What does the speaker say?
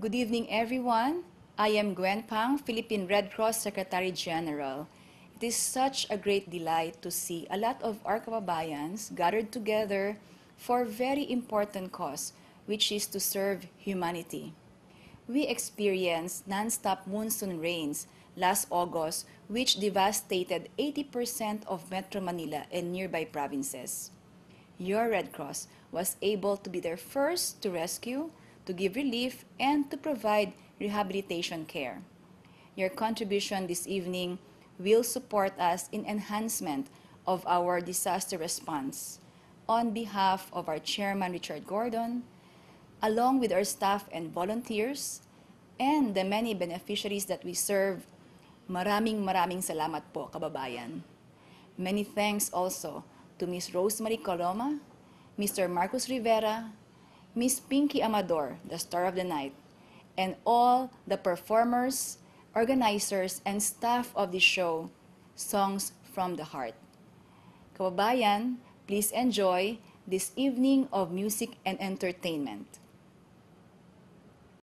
Good evening, everyone. I am Gwen Pang, Philippine Red Cross Secretary General. It is such a great delight to see a lot of our kababayans gathered together for a very important cause, which is to serve humanity. We experienced non-stop monsoon rains last August, which devastated 80% of Metro Manila and nearby provinces. Your Red Cross was able to be there first to rescue to give relief, and to provide rehabilitation care. Your contribution this evening will support us in enhancement of our disaster response. On behalf of our Chairman Richard Gordon, along with our staff and volunteers, and the many beneficiaries that we serve, maraming maraming salamat po, kababayan. Many thanks also to Ms. Rosemary Coloma, Mr. Marcos Rivera, Miss Pinky Amador, the star of the night, and all the performers, organizers, and staff of the show, Songs from the Heart. Kababayan, please enjoy this evening of music and entertainment.